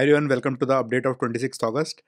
Hi everyone, welcome to the update of 26th August.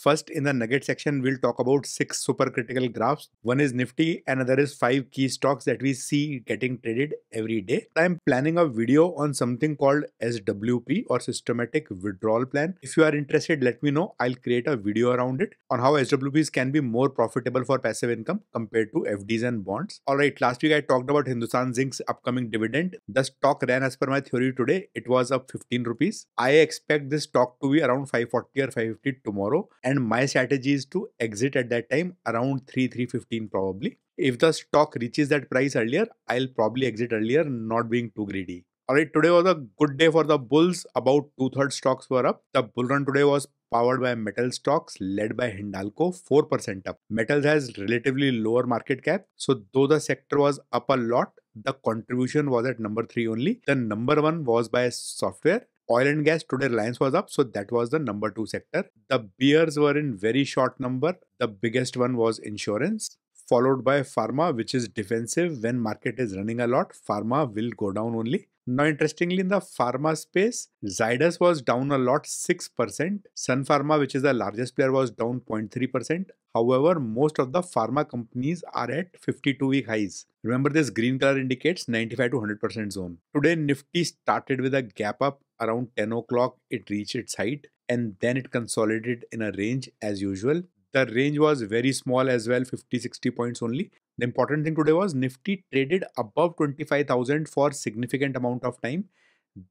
First, in the nugget section, we'll talk about six supercritical graphs. One is Nifty, another is five key stocks that we see getting traded every day. I'm planning a video on something called SWP or Systematic Withdrawal Plan. If you are interested, let me know. I'll create a video around it on how SWPs can be more profitable for passive income compared to FDs and bonds. All right, last week I talked about Hindustan Zinc's upcoming dividend. The stock ran as per my theory today. It was up 15 rupees. I expect this stock to be around 540 or 550 tomorrow and my strategy is to exit at that time around 3:315 probably if the stock reaches that price earlier i'll probably exit earlier not being too greedy all right today was a good day for the bulls about two-thirds stocks were up the bull run today was powered by metal stocks led by Hindalco 4% up. Metals has relatively lower market cap, so though the sector was up a lot, the contribution was at number 3 only. The number 1 was by software Oil and gas, today Reliance was up, so that was the number two sector. The beers were in very short number. The biggest one was insurance followed by pharma, which is defensive. When market is running a lot, pharma will go down only. Now, interestingly, in the pharma space, Zydus was down a lot, 6%. Sun Pharma, which is the largest player, was down 0.3%. However, most of the pharma companies are at 52-week highs. Remember, this green color indicates 95 to 100% zone. Today, Nifty started with a gap up around 10 o'clock. It reached its height and then it consolidated in a range as usual the range was very small as well 50 60 points only the important thing today was nifty traded above 25000 for significant amount of time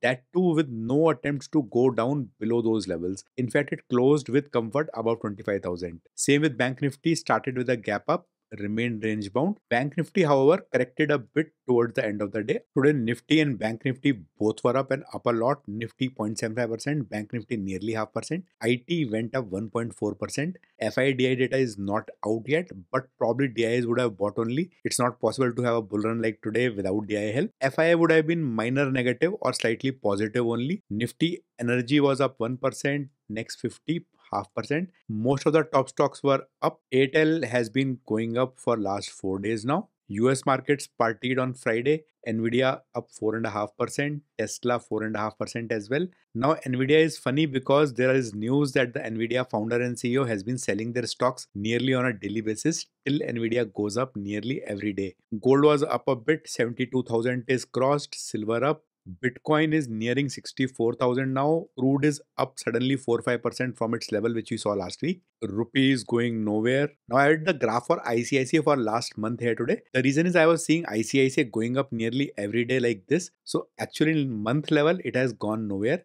that too with no attempts to go down below those levels in fact it closed with comfort above 25000 same with bank nifty started with a gap up remained range bound. Bank Nifty, however, corrected a bit towards the end of the day. Today, Nifty and Bank Nifty both were up and up a lot. Nifty 0.75%, Bank Nifty nearly half percent. IT went up 1.4%. FIDI data is not out yet, but probably DIs would have bought only. It's not possible to have a bull run like today without DI help. FI would have been minor negative or slightly positive only. Nifty energy was up 1%. Next 50 half percent. Most of the top stocks were up. ATL has been going up for last four days now. US markets partied on Friday. Nvidia up 4.5%, Tesla 4.5% as well. Now, Nvidia is funny because there is news that the Nvidia founder and CEO has been selling their stocks nearly on a daily basis till Nvidia goes up nearly every day. Gold was up a bit, 72,000 is crossed, silver up, Bitcoin is nearing 64,000 now. Crude is up suddenly 4 5% from its level, which we saw last week. Rupee is going nowhere. Now, I had the graph for ICICI for last month here today. The reason is I was seeing ICICI going up nearly every day like this. So, actually, in month level, it has gone nowhere.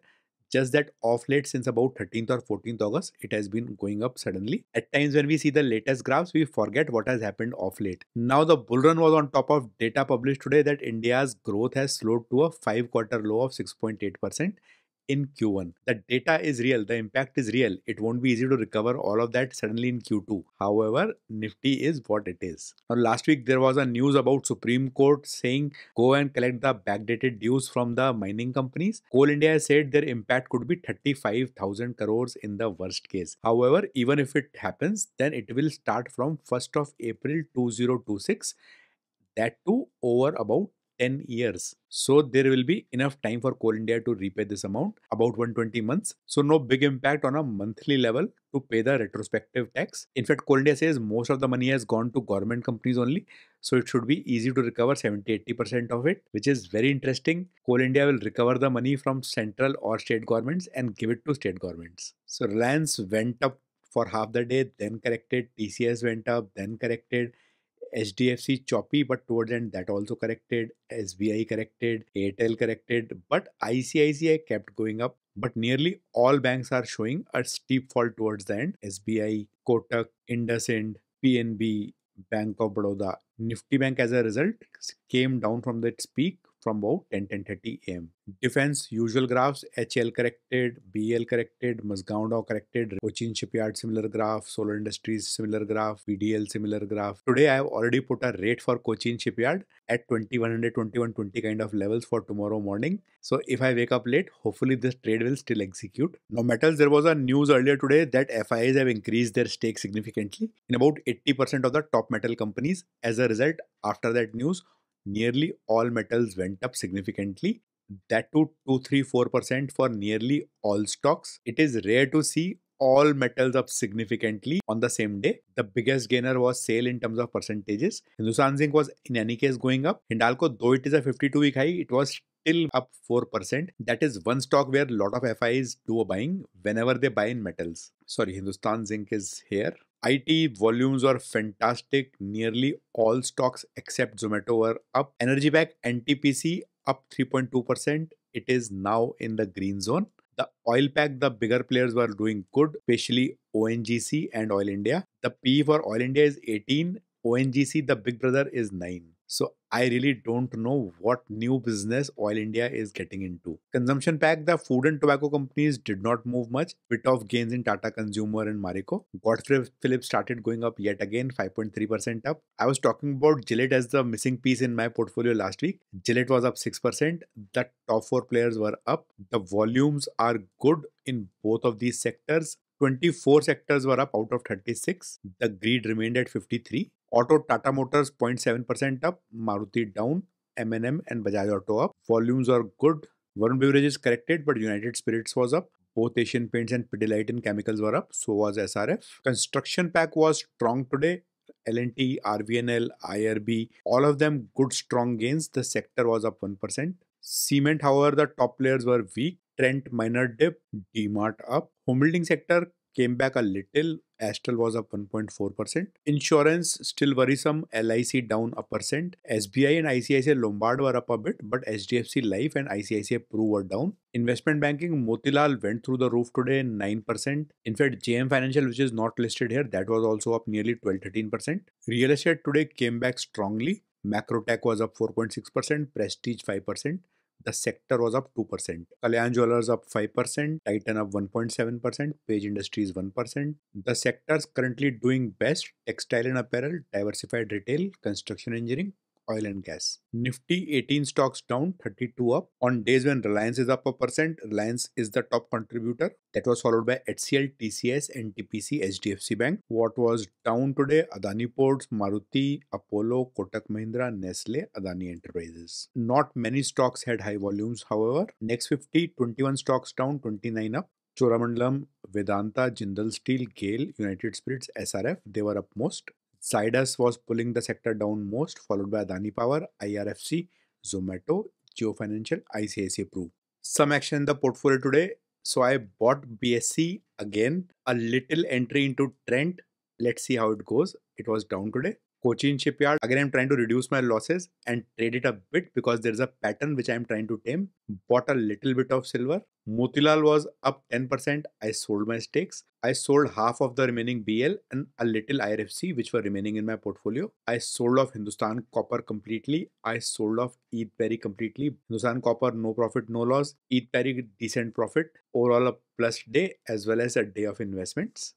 Just that off late since about 13th or 14th August, it has been going up suddenly. At times when we see the latest graphs, we forget what has happened off late. Now the bull run was on top of data published today that India's growth has slowed to a five quarter low of 6.8% in Q1. The data is real, the impact is real. It won't be easy to recover all of that suddenly in Q2. However, Nifty is what it is. Now, last week there was a news about Supreme Court saying go and collect the backdated dues from the mining companies. Coal India said their impact could be 35,000 crores in the worst case. However, even if it happens, then it will start from 1st of April 2026 that too over about 10 years. So there will be enough time for Coal India to repay this amount, about 120 months. So no big impact on a monthly level to pay the retrospective tax. In fact, Coal India says most of the money has gone to government companies only. So it should be easy to recover 70-80% of it, which is very interesting. Coal India will recover the money from central or state governments and give it to state governments. So Reliance went up for half the day, then corrected. TCS went up, then corrected. HDFC choppy, but towards end that also corrected. SBI corrected, ATL corrected, but ICICI kept going up. But nearly all banks are showing a steep fall towards the end. SBI, Kotak, IndusInd, PNB, Bank of Baroda, Nifty Bank as a result came down from its peak from about 10 10, 30 a.m. Defense usual graphs HL corrected, BL corrected, Mazgaon corrected, Cochin Shipyard similar graph, Solar Industries similar graph, VDL similar graph. Today I have already put a rate for Cochin Shipyard at 2100 2120 kind of levels for tomorrow morning. So if I wake up late, hopefully this trade will still execute. Now metals, there was a news earlier today that FIs have increased their stake significantly in about 80% of the top metal companies. As a result, after that news, nearly all metals went up significantly. That too, 2, 3, 4% for nearly all stocks. It is rare to see all metals up significantly on the same day. The biggest gainer was sale in terms of percentages. Hindustan Zinc was in any case going up. Hindalco, though it is a 52 week high, it was still up 4%. That is one stock where a lot of FIs do a buying whenever they buy in metals. Sorry, Hindustan Zinc is here. IT volumes were fantastic. Nearly all stocks except Zomato were up. Energy back NTPC up 3.2%. It is now in the green zone. The oil pack, the bigger players were doing good, especially ONGC and Oil India. The P for Oil India is 18, ONGC, the big brother, is 9. So I really don't know what new business Oil India is getting into. Consumption pack, the food and tobacco companies did not move much. Bit of gains in Tata Consumer and Marico. Godfrey Phillips started going up yet again, 5.3% up. I was talking about Gillette as the missing piece in my portfolio last week. Gillette was up 6%. The top four players were up. The volumes are good in both of these sectors. 24 sectors were up out of 36. The greed remained at 53. Auto Tata Motors 0.7% up, Maruti down, M&M and Bajaj Auto up. Volumes are good. Beverage is corrected, but United Spirits was up. Both Asian Paints and Pidilite and Chemicals were up. So was SRF. Construction pack was strong today. L&T, RVNL, IRB, all of them good strong gains. The sector was up 1%. Cement, however, the top players were weak. Trent minor dip, DMart up. Home building sector came back a little. Astral was up 1.4%. Insurance still worrisome. LIC down a percent. SBI and ICICI Lombard were up a bit, but HDFC Life and ICICI Pru were down. Investment banking, Motilal went through the roof today, 9%. In fact, JM Financial, which is not listed here, that was also up nearly 12 13%. Real estate today came back strongly. Macrotech was up 4.6%, Prestige 5%. The sector was up 2%. Kalyan Jewelers up 5%, Titan up 1.7%, Page Industries 1%. The sectors currently doing best textile and apparel, diversified retail, construction engineering, oil and gas. Nifty 18 stocks down, 32 up. On days when Reliance is up a percent, Reliance is the top contributor. That was followed by HCL, TCS, NTPC, HDFC Bank. What was down today? Adani Ports, Maruti, Apollo, Kotak Mahindra, Nestle, Adani Enterprises. Not many stocks had high volumes, however. Next 50, 21 stocks down, 29 up. Choramandalam, Vedanta, Jindal Steel, Gale, United Spirits, SRF, they were up most. Sidus was pulling the sector down most, followed by Adani Power, IRFC, Zomato, Geo Financial, ICICI Pru. Some action in the portfolio today. So I bought BSC again, a little entry into Trent. Let's see how it goes. It was down today. Cochin shipyard. Again, I'm trying to reduce my losses and trade it a bit because there's a pattern which I'm trying to tame. Bought a little bit of silver. Motilal was up 10%. I sold my stakes. I sold half of the remaining BL and a little IRFC which were remaining in my portfolio. I sold off Hindustan Copper completely. I sold off ETH Perry completely. Hindustan Copper, no profit, no loss. ETH Perry, decent profit. Overall, a plus day as well as a day of investments.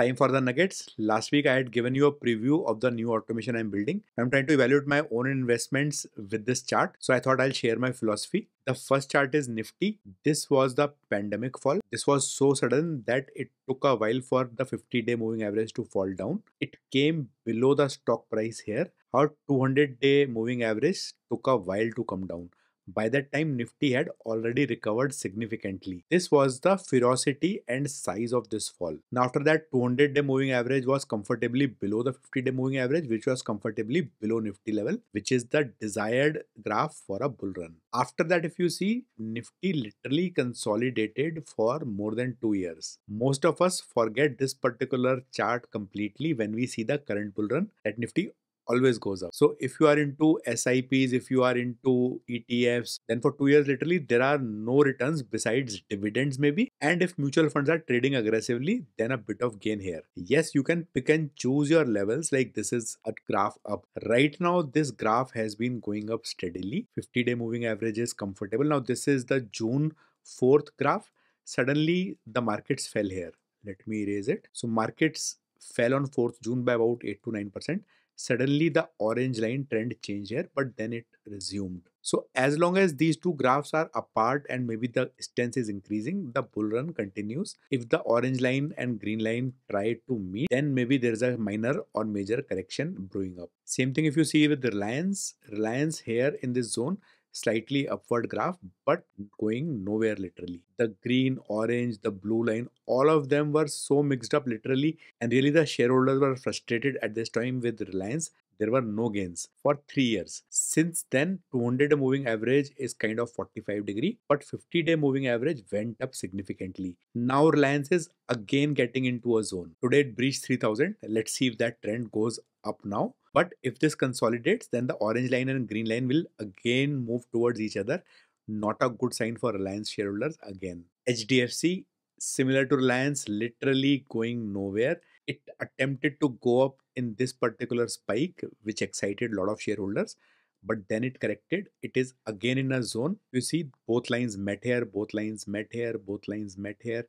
time for the nuggets. Last week I had given you a preview of the new automation I'm building. I'm trying to evaluate my own investments with this chart. So I thought I'll share my philosophy. The first chart is Nifty. This was the pandemic fall. This was so sudden that it took a while for the 50 day moving average to fall down. It came below the stock price here. Our 200 day moving average took a while to come down. By that time, Nifty had already recovered significantly. This was the ferocity and size of this fall. Now, after that, 200 day moving average was comfortably below the 50 day moving average, which was comfortably below Nifty level, which is the desired graph for a bull run. After that, if you see, Nifty literally consolidated for more than two years. Most of us forget this particular chart completely when we see the current bull run that Nifty always goes up. So if you are into SIPs, if you are into ETFs, then for two years literally there are no returns besides dividends maybe. And if mutual funds are trading aggressively, then a bit of gain here. Yes, you can pick and choose your levels like this is a graph up. Right now this graph has been going up steadily. 50 day moving average is comfortable. Now this is the June 4th graph. Suddenly the markets fell here. Let me erase it. So markets fell on 4th June by about 8 to 9 percent suddenly the orange line trend changed here but then it resumed so as long as these two graphs are apart and maybe the distance is increasing the bull run continues if the orange line and green line try to meet then maybe there's a minor or major correction brewing up same thing if you see with reliance reliance here in this zone slightly upward graph but going nowhere literally the green orange the blue line all of them were so mixed up literally and really the shareholders were frustrated at this time with reliance there were no gains for 3 years since then 200 moving average is kind of 45 degree but 50 day moving average went up significantly now reliance is again getting into a zone today it breached 3000 let's see if that trend goes up now but if this consolidates, then the orange line and green line will again move towards each other. Not a good sign for Reliance shareholders again. HDFC, similar to Reliance, literally going nowhere. It attempted to go up in this particular spike, which excited a lot of shareholders but then it corrected. It is again in a zone. You see, both lines met here, both lines met here, both lines met here.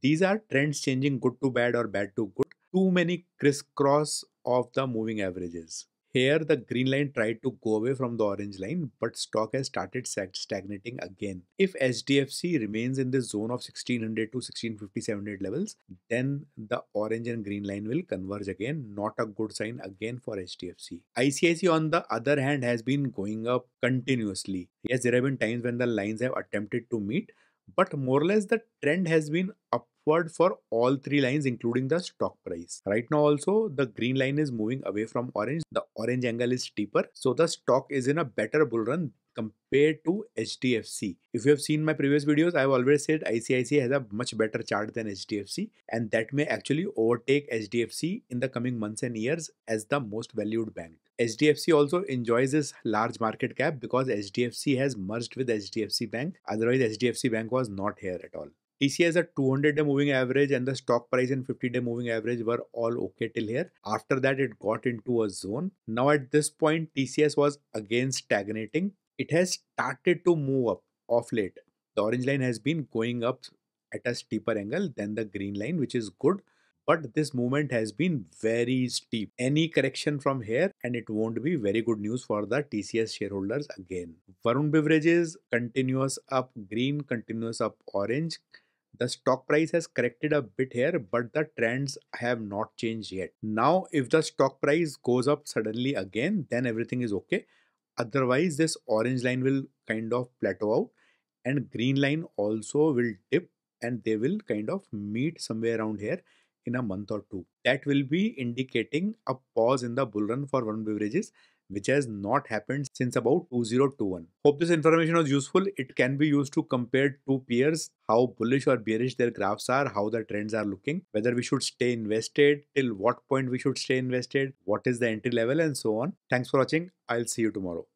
These are trends changing good to bad or bad to good too many crisscross of the moving averages. Here, the green line tried to go away from the orange line, but stock has started stagnating again. If HDFC remains in this zone of 1600 to 1650, 700 levels, then the orange and green line will converge again. Not a good sign again for HDFC. ICIC, on the other hand, has been going up continuously. Yes, there have been times when the lines have attempted to meet, but more or less the trend has been up upward for all three lines including the stock price. Right now also the green line is moving away from orange. The orange angle is steeper. So the stock is in a better bull run compared to HDFC. If you have seen my previous videos, I have always said ICICI has a much better chart than HDFC and that may actually overtake HDFC in the coming months and years as the most valued bank. HDFC also enjoys this large market cap because HDFC has merged with HDFC Bank. Otherwise, HDFC Bank was not here at all. TCS at 200 day moving average and the stock price and 50 day moving average were all okay till here. After that, it got into a zone. Now, at this point, TCS was again stagnating. It has started to move up off late. The orange line has been going up at a steeper angle than the green line, which is good. But this movement has been very steep. Any correction from here, and it won't be very good news for the TCS shareholders again. Varun Beverages continuous up green, continuous up orange. The stock price has corrected a bit here, but the trends have not changed yet. Now, if the stock price goes up suddenly again, then everything is okay. Otherwise, this orange line will kind of plateau out and green line also will dip and they will kind of meet somewhere around here in a month or two. That will be indicating a pause in the bull run for one beverages which has not happened since about 2021. Hope this information was useful. It can be used to compare two peers, how bullish or bearish their graphs are, how the trends are looking, whether we should stay invested, till what point we should stay invested, what is the entry level and so on. Thanks for watching. I'll see you tomorrow.